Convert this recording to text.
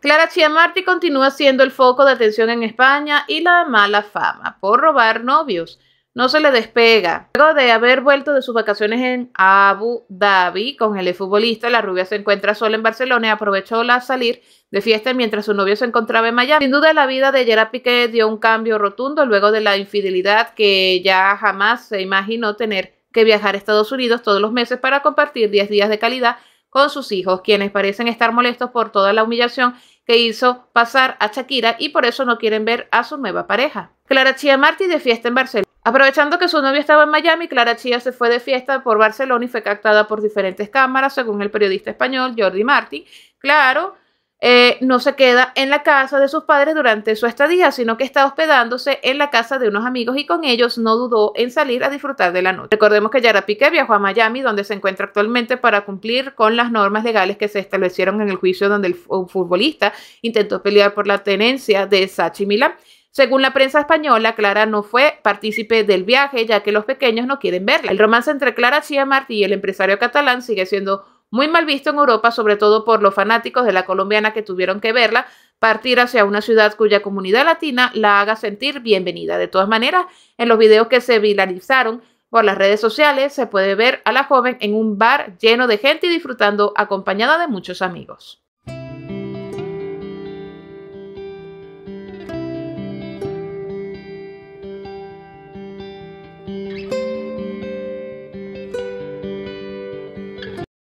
Clara Chiamarti continúa siendo el foco de atención en España y la mala fama por robar novios. No se le despega. Luego de haber vuelto de sus vacaciones en Abu Dhabi con el futbolista, la rubia se encuentra sola en Barcelona y aprovechó la salir de fiesta mientras su novio se encontraba en Miami. Sin duda la vida de Gerard Piqué dio un cambio rotundo luego de la infidelidad que ya jamás se imaginó tener que viajar a Estados Unidos todos los meses para compartir 10 días de calidad con sus hijos, quienes parecen estar molestos por toda la humillación que hizo pasar a Shakira y por eso no quieren ver a su nueva pareja. Clara Chia Martí de fiesta en Barcelona. Aprovechando que su novia estaba en Miami, Clara Chia se fue de fiesta por Barcelona y fue captada por diferentes cámaras, según el periodista español Jordi Martí. Claro, eh, no se queda en la casa de sus padres durante su estadía, sino que está hospedándose en la casa de unos amigos y con ellos no dudó en salir a disfrutar de la noche. Recordemos que Yara Piqué viajó a Miami, donde se encuentra actualmente para cumplir con las normas legales que se establecieron en el juicio donde el futbolista intentó pelear por la tenencia de Sachi Milán. Según la prensa española, Clara no fue partícipe del viaje, ya que los pequeños no quieren verla. El romance entre Clara Chiamart y el empresario catalán sigue siendo muy mal visto en Europa, sobre todo por los fanáticos de la colombiana que tuvieron que verla partir hacia una ciudad cuya comunidad latina la haga sentir bienvenida. De todas maneras, en los videos que se viralizaron por las redes sociales se puede ver a la joven en un bar lleno de gente y disfrutando acompañada de muchos amigos.